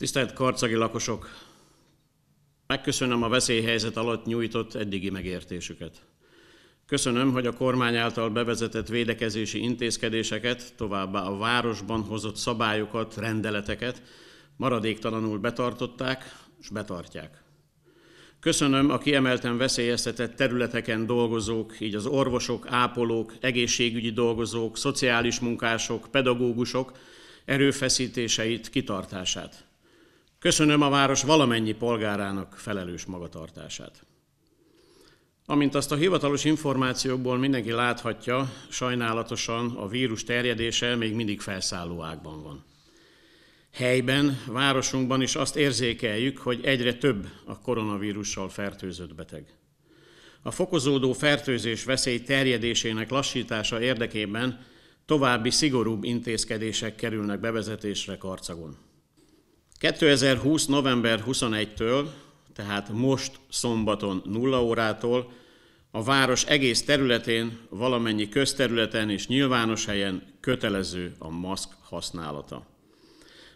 Tisztelt karcagi lakosok! Megköszönöm a veszélyhelyzet alatt nyújtott eddigi megértésüket. Köszönöm, hogy a kormány által bevezetett védekezési intézkedéseket, továbbá a városban hozott szabályokat, rendeleteket maradéktalanul betartották és betartják. Köszönöm a kiemelten veszélyeztetett területeken dolgozók, így az orvosok, ápolók, egészségügyi dolgozók, szociális munkások, pedagógusok erőfeszítéseit, kitartását. Köszönöm a város valamennyi polgárának felelős magatartását. Amint azt a hivatalos információkból mindenki láthatja, sajnálatosan a vírus terjedése még mindig felszálló ágban van. Helyben, városunkban is azt érzékeljük, hogy egyre több a koronavírussal fertőzött beteg. A fokozódó fertőzés veszély terjedésének lassítása érdekében további szigorúbb intézkedések kerülnek bevezetésre Karcagon. 2020. november 21-től, tehát most szombaton 0 órától a város egész területén, valamennyi közterületen és nyilvános helyen kötelező a maszk használata.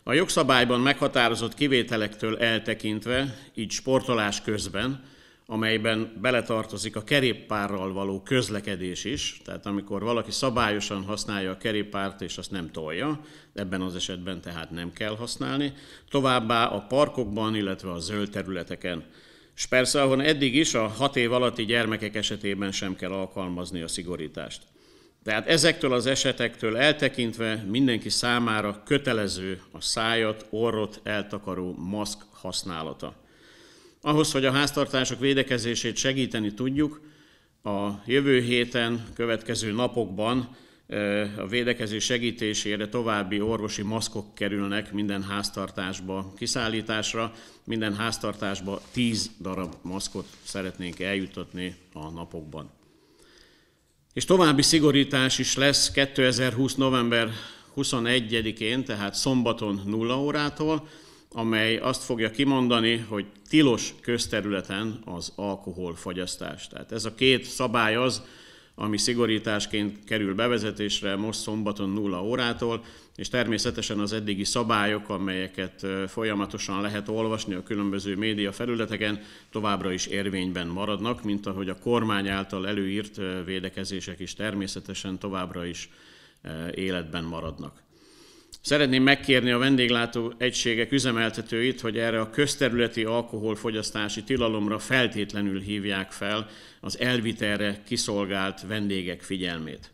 A jogszabályban meghatározott kivételektől eltekintve, így sportolás közben, amelyben beletartozik a kerékpárral való közlekedés is, tehát amikor valaki szabályosan használja a kerékpárt és azt nem tolja, ebben az esetben tehát nem kell használni, továbbá a parkokban, illetve a zöld területeken. És persze, ahon eddig is a hat év alatti gyermekek esetében sem kell alkalmazni a szigorítást. Tehát ezektől az esetektől eltekintve mindenki számára kötelező a szájat, orrot eltakaró maszk használata. Ahhoz, hogy a háztartások védekezését segíteni tudjuk, a jövő héten, következő napokban a védekezés segítésére további orvosi maszkok kerülnek minden háztartásba kiszállításra. Minden háztartásba 10 darab maszkot szeretnénk eljutatni a napokban. És további szigorítás is lesz 2020. november 21-én, tehát szombaton 0 órától, amely azt fogja kimondani, hogy tilos közterületen az alkoholfogyasztás. Tehát ez a két szabály az, ami szigorításként kerül bevezetésre most szombaton nulla órától, és természetesen az eddigi szabályok, amelyeket folyamatosan lehet olvasni a különböző média felületeken, továbbra is érvényben maradnak, mint ahogy a kormány által előírt védekezések is természetesen továbbra is életben maradnak. Szeretném megkérni a vendéglátó egységek üzemeltetőit, hogy erre a közterületi alkoholfogyasztási tilalomra feltétlenül hívják fel az elvitelre kiszolgált vendégek figyelmét.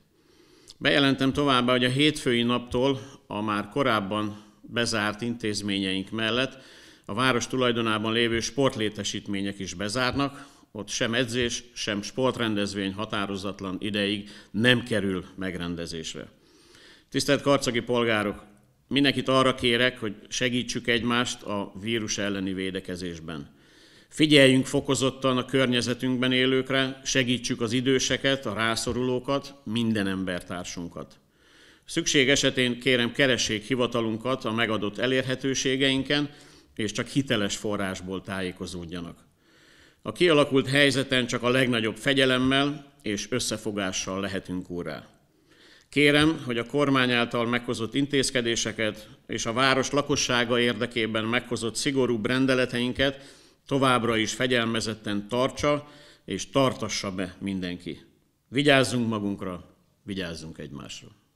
Bejelentem továbbá, hogy a hétfői naptól a már korábban bezárt intézményeink mellett a város tulajdonában lévő sportlétesítmények is bezárnak, ott sem edzés, sem sportrendezvény határozatlan ideig nem kerül megrendezésre. Tisztelt karcagi polgárok! Mindenkit arra kérek, hogy segítsük egymást a vírus elleni védekezésben. Figyeljünk fokozottan a környezetünkben élőkre, segítsük az időseket, a rászorulókat, minden embertársunkat. Szükség esetén kérem keressék hivatalunkat a megadott elérhetőségeinken, és csak hiteles forrásból tájékozódjanak. A kialakult helyzeten csak a legnagyobb fegyelemmel és összefogással lehetünk úrrá. Kérem, hogy a kormány által meghozott intézkedéseket és a város lakossága érdekében meghozott szigorú rendeleteinket továbbra is fegyelmezetten tartsa és tartassa be mindenki. Vigyázzunk magunkra, vigyázzunk egymásra.